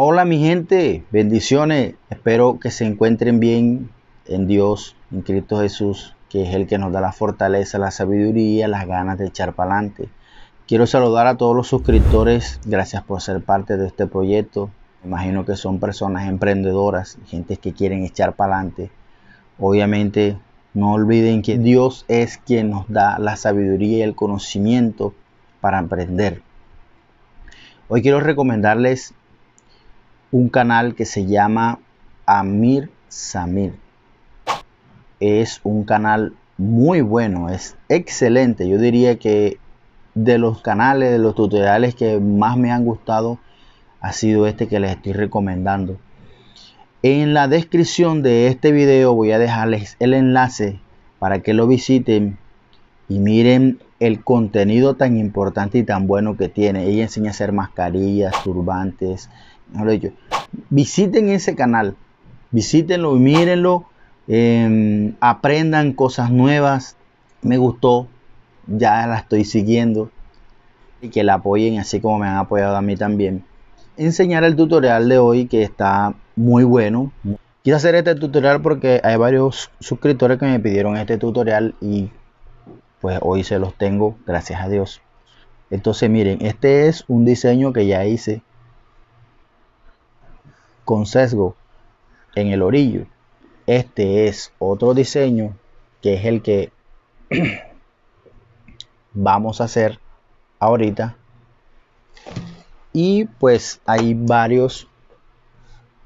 Hola mi gente, bendiciones. Espero que se encuentren bien en Dios, en Cristo Jesús, que es el que nos da la fortaleza, la sabiduría, las ganas de echar para adelante. Quiero saludar a todos los suscriptores, gracias por ser parte de este proyecto. imagino que son personas emprendedoras, gente que quieren echar para adelante. Obviamente, no olviden que Dios es quien nos da la sabiduría y el conocimiento para emprender. Hoy quiero recomendarles un canal que se llama Amir Samir. Es un canal muy bueno, es excelente. Yo diría que de los canales, de los tutoriales que más me han gustado, ha sido este que les estoy recomendando. En la descripción de este video voy a dejarles el enlace para que lo visiten y miren el contenido tan importante y tan bueno que tiene. Ella enseña a hacer mascarillas, turbantes, visiten ese canal, visítenlo y mírenlo, em, aprendan cosas nuevas, me gustó, ya la estoy siguiendo y que la apoyen así como me han apoyado a mí también. Enseñar el tutorial de hoy que está muy bueno. Quise hacer este tutorial porque hay varios suscriptores que me pidieron este tutorial y pues hoy se los tengo, gracias a Dios. Entonces miren, este es un diseño que ya hice con sesgo en el orillo. Este es otro diseño que es el que vamos a hacer ahorita. Y pues hay varios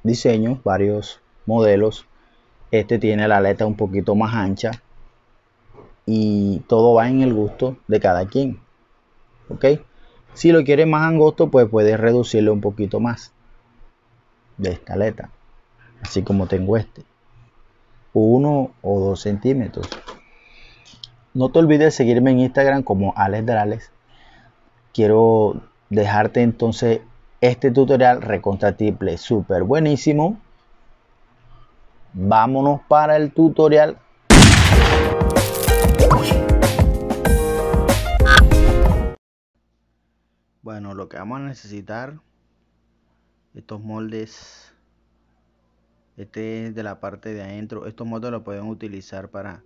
diseños, varios modelos. Este tiene la aleta un poquito más ancha. Y todo va en el gusto de cada quien. ¿Ok? Si lo quieres más angosto, pues puedes reducirlo un poquito más de escaleta, así como tengo este, 1 o 2 centímetros. No te olvides seguirme en Instagram como Alex Quiero dejarte entonces este tutorial recontra super súper buenísimo. Vámonos para el tutorial. Bueno, lo que vamos a necesitar estos moldes este es de la parte de adentro estos moldes lo pueden utilizar para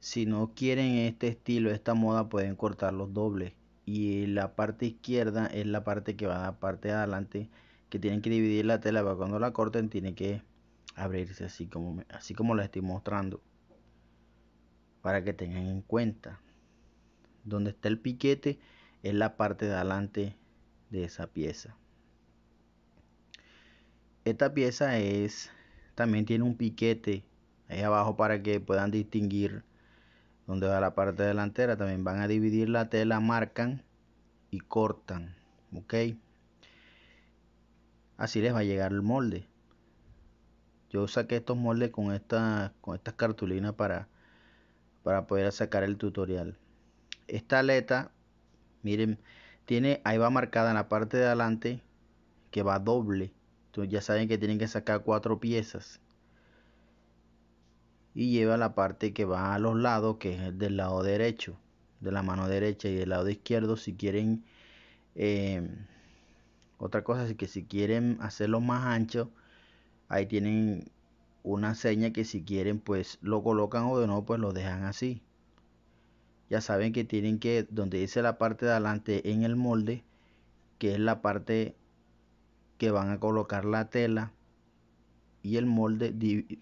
si no quieren este estilo esta moda pueden cortar los dobles y la parte izquierda es la parte que va a la parte de adelante que tienen que dividir la tela para cuando la corten tiene que abrirse así como así como la estoy mostrando para que tengan en cuenta donde está el piquete es la parte de adelante de esa pieza esta pieza es también tiene un piquete ahí abajo para que puedan distinguir donde va la parte delantera. También van a dividir la tela, marcan y cortan. Ok. Así les va a llegar el molde. Yo saqué estos moldes con, esta, con estas cartulinas para, para poder sacar el tutorial. Esta aleta, miren, tiene, ahí va marcada en la parte de adelante que va doble ya saben que tienen que sacar cuatro piezas. Y lleva la parte que va a los lados, que es del lado derecho, de la mano derecha y del lado izquierdo. Si quieren, eh, otra cosa es que si quieren hacerlo más ancho, ahí tienen una seña que si quieren, pues lo colocan o de no, pues lo dejan así. Ya saben que tienen que, donde dice la parte de adelante en el molde, que es la parte que van a colocar la tela y el molde,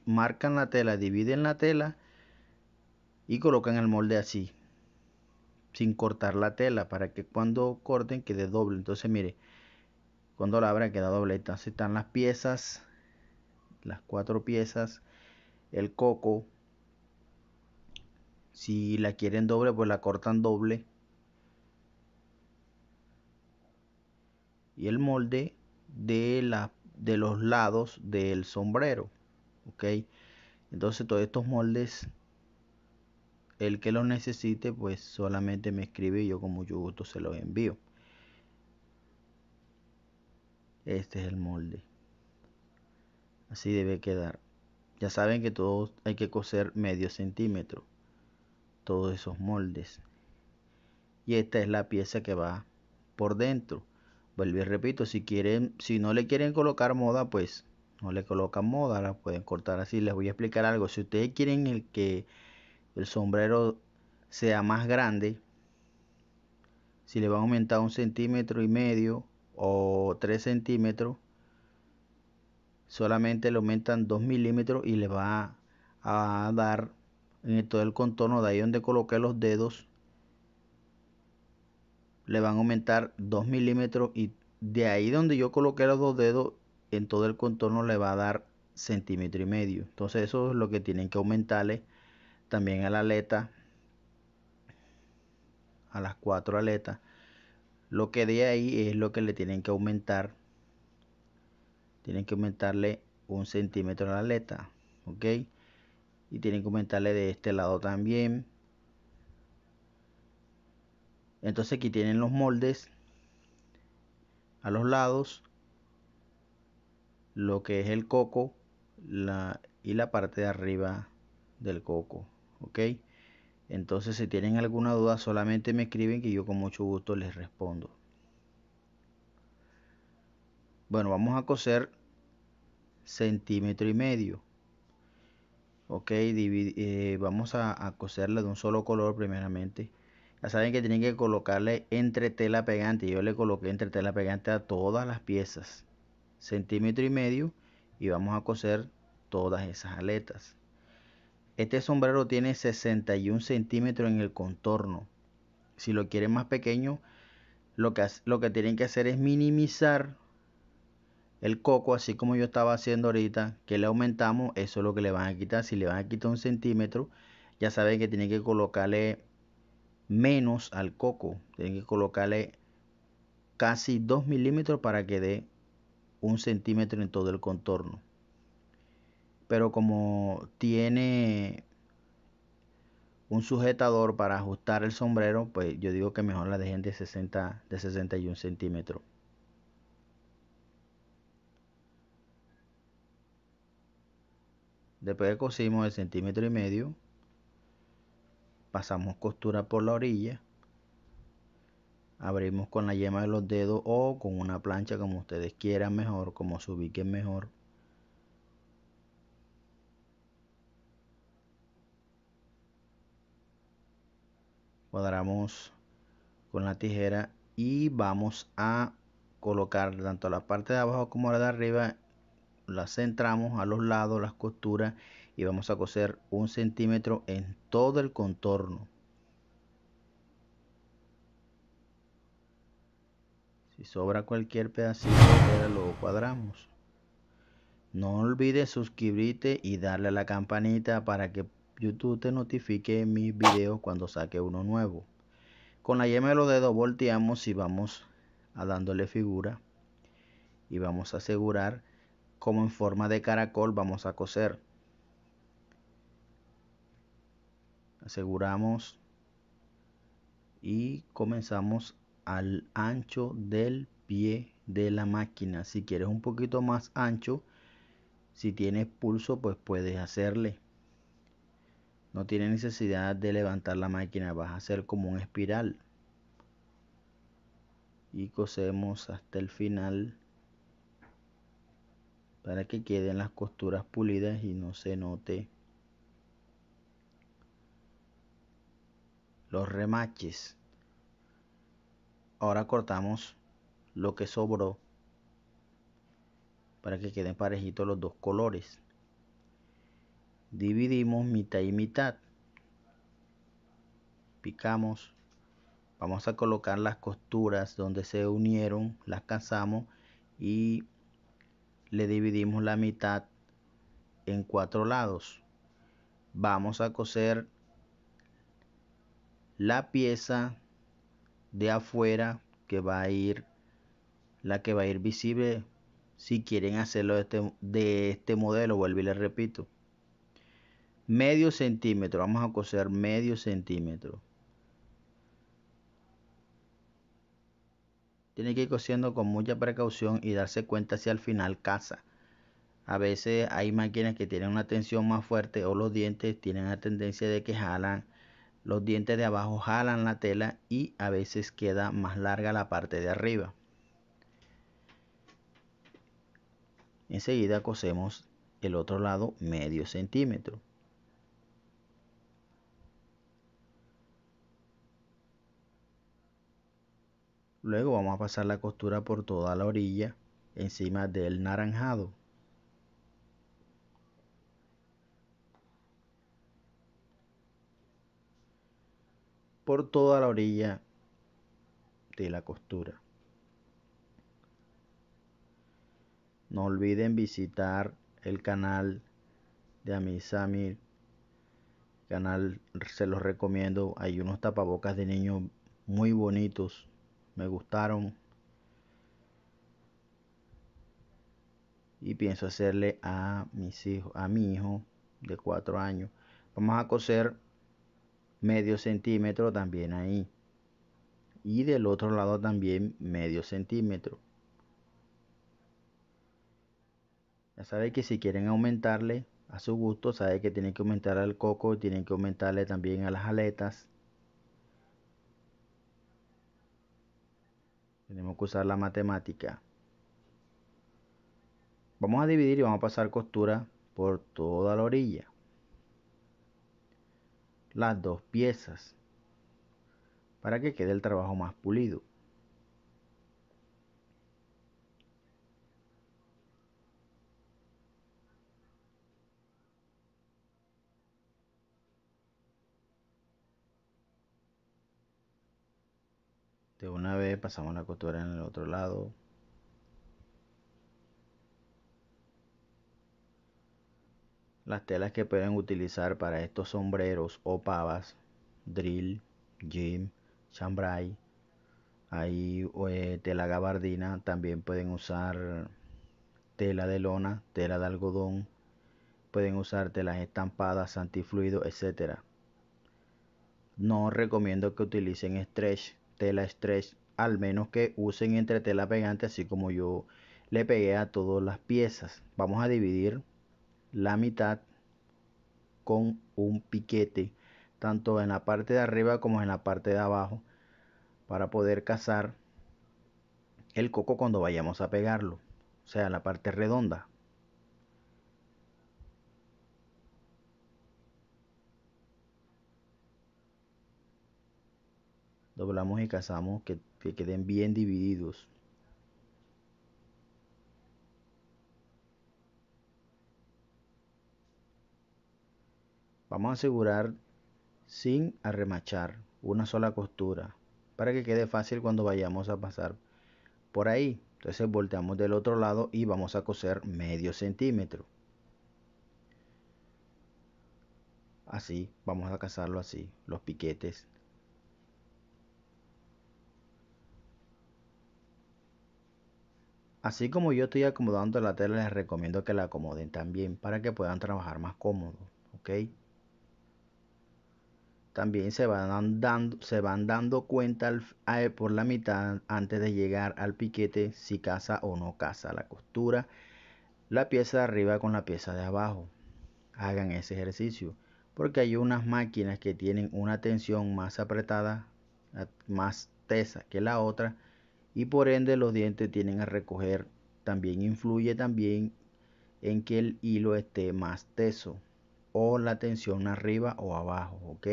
marcan la tela, dividen la tela y colocan el molde así, sin cortar la tela, para que cuando corten quede doble. Entonces, mire, cuando la abra queda doble. Entonces están las piezas, las cuatro piezas, el coco. Si la quieren doble, pues la cortan doble. Y el molde de, la, de los lados del sombrero. ¿ok? Entonces todos estos moldes, el que los necesite, pues solamente me escribe y yo como yo gusto se los envío. Este es el molde. Así debe quedar. Ya saben que todos hay que coser medio centímetro. Todos esos moldes. Y esta es la pieza que va por dentro. Vuelvo y repito, si quieren, si no le quieren colocar moda, pues no le colocan moda, la pueden cortar así. Les voy a explicar algo. Si ustedes quieren el que el sombrero sea más grande, si le van a aumentar un centímetro y medio o tres centímetros, solamente le aumentan dos milímetros y le va a dar en todo el contorno de ahí donde coloqué los dedos le van a aumentar 2 milímetros y de ahí donde yo coloqué los dos dedos en todo el contorno le va a dar centímetro y medio entonces eso es lo que tienen que aumentarle también a la aleta a las cuatro aletas lo que de ahí es lo que le tienen que aumentar tienen que aumentarle un centímetro a la aleta ok y tienen que aumentarle de este lado también entonces aquí tienen los moldes a los lados, lo que es el coco y la parte de arriba del coco. ¿Ok? Entonces si tienen alguna duda solamente me escriben que yo con mucho gusto les respondo. Bueno, vamos a coser centímetro y medio. Ok, eh, vamos a, a coserla de un solo color primeramente ya saben que tienen que colocarle entre tela pegante. Yo le coloqué entre tela pegante a todas las piezas, centímetro y medio, y vamos a coser todas esas aletas. Este sombrero tiene 61 centímetros en el contorno. Si lo quieren más pequeño, lo que, lo que tienen que hacer es minimizar el coco, así como yo estaba haciendo ahorita, que le aumentamos, eso es lo que le van a quitar. Si le van a quitar un centímetro, ya saben que tienen que colocarle menos al coco. Tienen que colocarle casi 2 milímetros para que dé un centímetro en todo el contorno. Pero como tiene un sujetador para ajustar el sombrero, pues yo digo que mejor la dejen de 60 de 61 centímetros. Después cosimos el centímetro y medio, pasamos costura por la orilla, abrimos con la yema de los dedos o con una plancha como ustedes quieran mejor, como se ubiquen mejor. Cuadramos con la tijera y vamos a colocar tanto la parte de abajo como la de arriba, las centramos a los lados, las costuras y vamos a coser un centímetro en todo el contorno si sobra cualquier pedacito lo cuadramos no olvides suscribirte y darle a la campanita para que YouTube te notifique mis videos cuando saque uno nuevo con la yema de los dedos volteamos y vamos a dándole figura y vamos a asegurar como en forma de caracol vamos a coser aseguramos y comenzamos al ancho del pie de la máquina si quieres un poquito más ancho si tienes pulso pues puedes hacerle no tiene necesidad de levantar la máquina vas a hacer como un espiral y cosemos hasta el final para que queden las costuras pulidas y no se note los remaches. Ahora cortamos lo que sobró para que queden parejitos los dos colores. Dividimos mitad y mitad. Picamos. Vamos a colocar las costuras donde se unieron, las cansamos y le dividimos la mitad en cuatro lados. Vamos a coser la pieza de afuera que va a ir la que va a ir visible si quieren hacerlo de este, de este modelo vuelvo y les repito medio centímetro vamos a coser medio centímetro tiene que ir cosiendo con mucha precaución y darse cuenta si al final caza a veces hay máquinas que tienen una tensión más fuerte o los dientes tienen la tendencia de que jalan los dientes de abajo jalan la tela y a veces queda más larga la parte de arriba. Enseguida cosemos el otro lado medio centímetro. Luego vamos a pasar la costura por toda la orilla encima del naranjado. toda la orilla de la costura. No olviden visitar el canal de Amisamir. Canal se los recomiendo. Hay unos tapabocas de niños muy bonitos. Me gustaron. Y pienso hacerle a mis hijos, a mi hijo de cuatro años. Vamos a coser medio centímetro también ahí. Y del otro lado también medio centímetro. Ya sabe que si quieren aumentarle a su gusto, sabe que tienen que aumentar al coco, tienen que aumentarle también a las aletas. Tenemos que usar la matemática. Vamos a dividir y vamos a pasar costura por toda la orilla las dos piezas para que quede el trabajo más pulido. De una vez pasamos la costura en el otro lado. Las telas que pueden utilizar para estos sombreros o pavas, drill, gym chambray, ahí eh, tela gabardina, también pueden usar tela de lona, tela de algodón, pueden usar telas estampadas, antifluido, etc. No recomiendo que utilicen stretch, tela stretch, al menos que usen entre tela pegante, así como yo le pegué a todas las piezas. Vamos a dividir la mitad con un piquete, tanto en la parte de arriba como en la parte de abajo, para poder cazar el coco cuando vayamos a pegarlo, o sea, la parte redonda. Doblamos y cazamos que, que queden bien divididos. Vamos a asegurar sin arremachar una sola costura para que quede fácil cuando vayamos a pasar por ahí. Entonces volteamos del otro lado y vamos a coser medio centímetro. Así, vamos a casarlo así, los piquetes. Así como yo estoy acomodando la tela, les recomiendo que la acomoden también para que puedan trabajar más cómodo, ¿ok? también se van dando, se van dando cuenta por la mitad antes de llegar al piquete si casa o no casa la costura, la pieza de arriba con la pieza de abajo. Hagan ese ejercicio porque hay unas máquinas que tienen una tensión más apretada, más tesa que la otra y por ende los dientes tienen a recoger. También influye también en que el hilo esté más teso o la tensión arriba o abajo, ¿ok?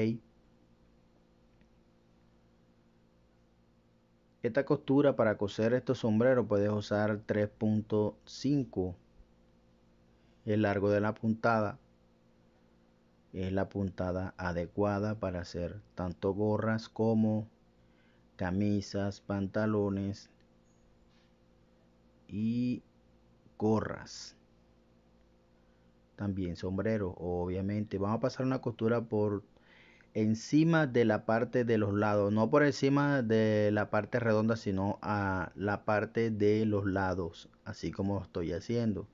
Esta costura para coser estos sombreros puedes usar 3.5 el largo de la puntada es la puntada adecuada para hacer tanto gorras como camisas, pantalones y gorras. También sombrero, obviamente. Vamos a pasar una costura por encima de la parte de los lados, no por encima de la parte redonda, sino a la parte de los lados, así como estoy haciendo.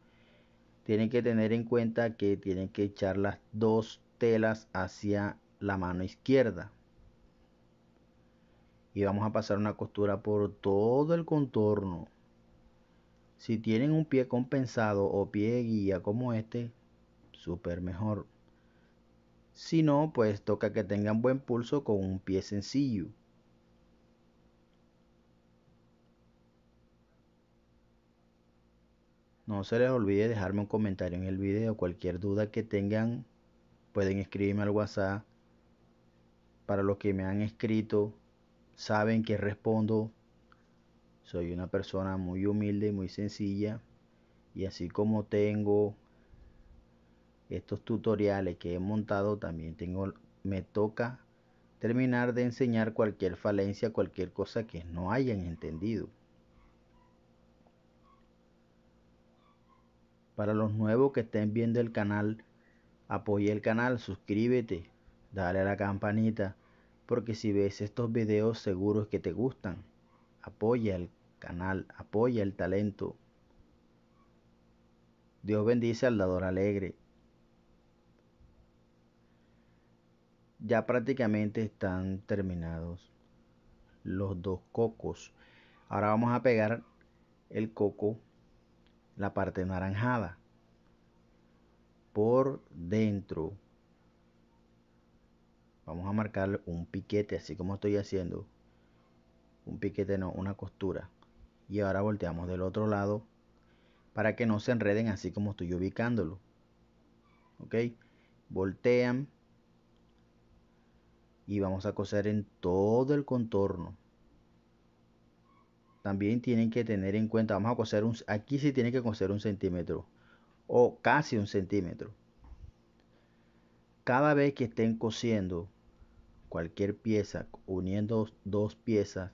Tienen que tener en cuenta que tienen que echar las dos telas hacia la mano izquierda. Y vamos a pasar una costura por todo el contorno. Si tienen un pie compensado o pie guía como este, súper mejor. Si no, pues toca que tengan buen pulso con un pie sencillo. No se les olvide dejarme un comentario en el video. Cualquier duda que tengan, pueden escribirme al WhatsApp. Para los que me han escrito, saben que respondo. Soy una persona muy humilde y muy sencilla. Y así como tengo estos tutoriales que he montado también tengo me toca terminar de enseñar cualquier falencia cualquier cosa que no hayan entendido para los nuevos que estén viendo el canal apoya el canal suscríbete dale a la campanita porque si ves estos videos seguro es que te gustan apoya el canal apoya el talento Dios bendice al dador alegre ya prácticamente están terminados los dos cocos. Ahora vamos a pegar el coco, la parte naranjada, por dentro. Vamos a marcar un piquete, así como estoy haciendo. Un piquete no, una costura. Y ahora volteamos del otro lado para que no se enreden así como estoy ubicándolo. Ok, voltean y vamos a coser en todo el contorno también tienen que tener en cuenta vamos a coser un aquí se tienen que coser un centímetro o casi un centímetro cada vez que estén cosiendo cualquier pieza uniendo dos piezas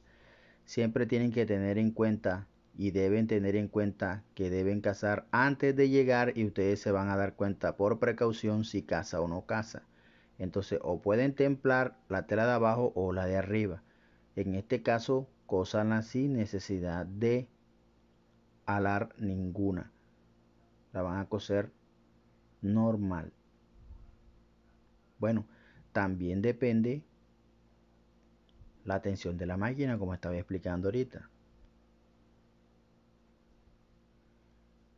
siempre tienen que tener en cuenta y deben tener en cuenta que deben cazar antes de llegar y ustedes se van a dar cuenta por precaución si caza o no caza. Entonces o pueden templar la tela de abajo o la de arriba. En este caso cosan así, necesidad de alar ninguna. La van a coser normal. Bueno, también depende la tensión de la máquina, como estaba explicando ahorita.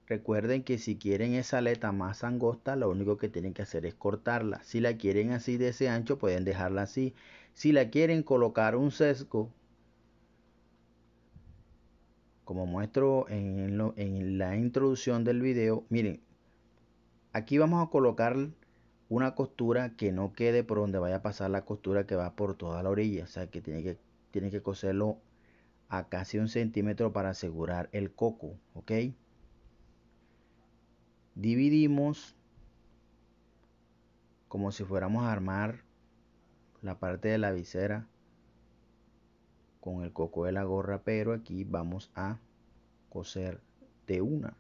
Recuerden que si quieren esa aleta más angosta, lo único que tienen que hacer es cortarla. Si la quieren así de ese ancho, pueden dejarla así. Si la quieren colocar un sesgo, como muestro en, la introducción del video, miren, aquí vamos a colocar una costura que no quede por donde vaya a pasar la costura que va por toda la orilla. O sea que tiene que, tiene que coserlo a casi un centímetro para asegurar el coco. ¿Ok? dividimos como si fuéramos a armar la parte de la visera con el coco de la gorra pero aquí vamos a coser de una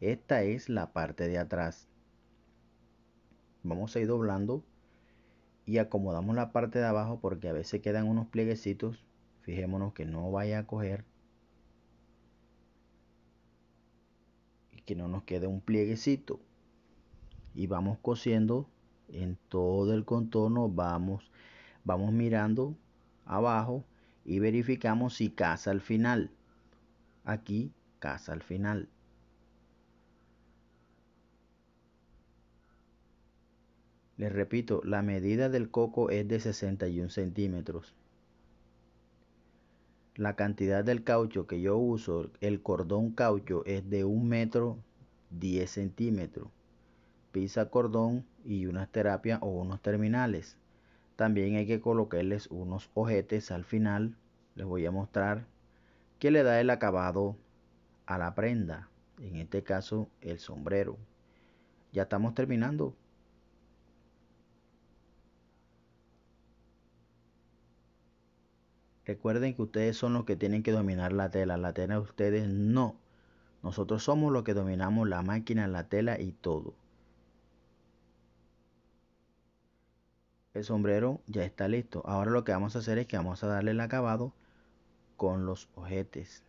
esta es la parte de atrás vamos a ir doblando y acomodamos la parte de abajo porque a veces quedan unos plieguecitos fijémonos que no vaya a coger que no nos quede un plieguecito. Y vamos cosiendo en todo el contorno, vamos, vamos mirando abajo y verificamos si casa al final. Aquí casa al final. Les repito, la medida del coco es de 61 centímetros. La cantidad del caucho que yo uso, el cordón caucho, es de 1 metro 10 centímetros. Pisa cordón y unas terapias o unos terminales. También hay que colocarles unos ojetes al final. Les voy a mostrar que le da el acabado a la prenda. En este caso, el sombrero. Ya estamos terminando. Recuerden que ustedes son los que tienen que dominar la tela, la tela de ustedes no. Nosotros somos los que dominamos la máquina, la tela y todo. El sombrero ya está listo. Ahora lo que vamos a hacer es que vamos a darle el acabado con los ojetes.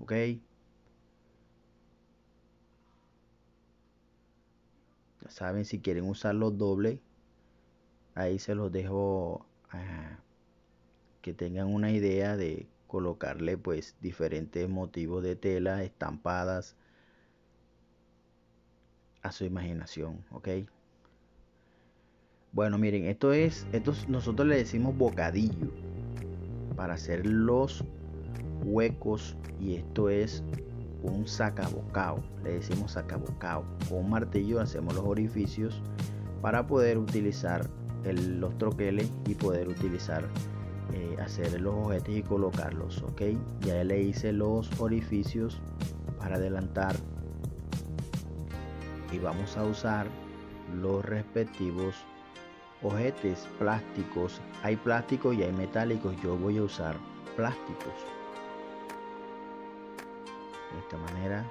¿Ok? Ya saben, si quieren usar los doble, ahí se los dejo. Ah, que tengan una idea de colocarle pues diferentes motivos de tela estampadas a su imaginación, ¿ok? Bueno, miren, esto es, estos nosotros le decimos bocadillo para hacer los huecos y esto es un sacabocado. le decimos sacabocado Con martillo hacemos los orificios para poder utilizar los troqueles y poder utilizar eh, hacer los ojetes y colocarlos ok ya le hice los orificios para adelantar y vamos a usar los respectivos ojetes plásticos hay plásticos y hay metálicos yo voy a usar plásticos de esta manera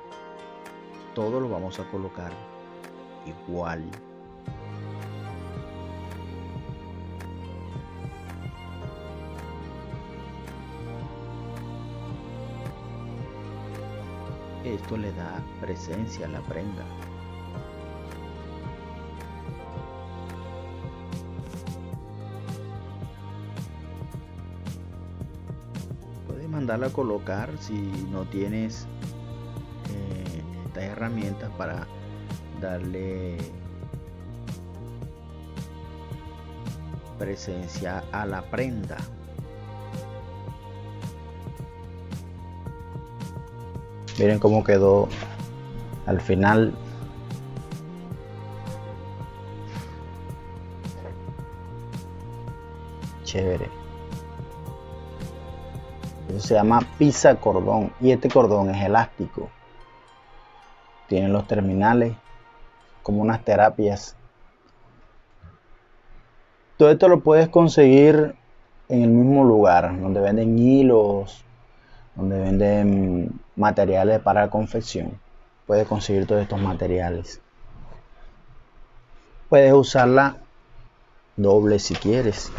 todos los vamos a colocar igual Esto le da presencia a la prenda. Puedes mandarla a colocar si no tienes eh, estas herramientas para darle presencia a la prenda. Miren cómo quedó al final. Chévere. Eso se llama pizza cordón y este cordón es elástico. Tiene los terminales como unas terapias. Todo esto lo puedes conseguir en el mismo lugar donde venden hilos, donde venden materiales para confección. Puedes conseguir todos estos materiales. Puedes usarla doble si quieres.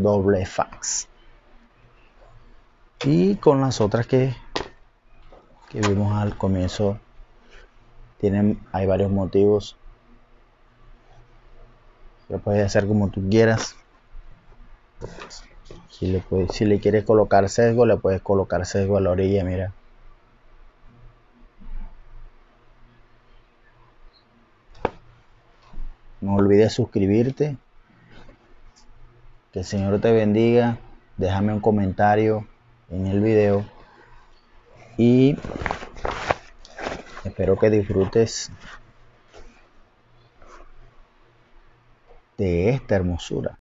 doble fax y con las otras que que vimos al comienzo tienen, hay varios motivos. Lo puedes hacer como tú quieras. Si le, si le quieres colocar sesgo, le puedes colocar sesgo a la orilla, mira. No olvides suscribirte. Que el Señor te bendiga. Déjame un comentario en el video y espero que disfrutes de esta hermosura.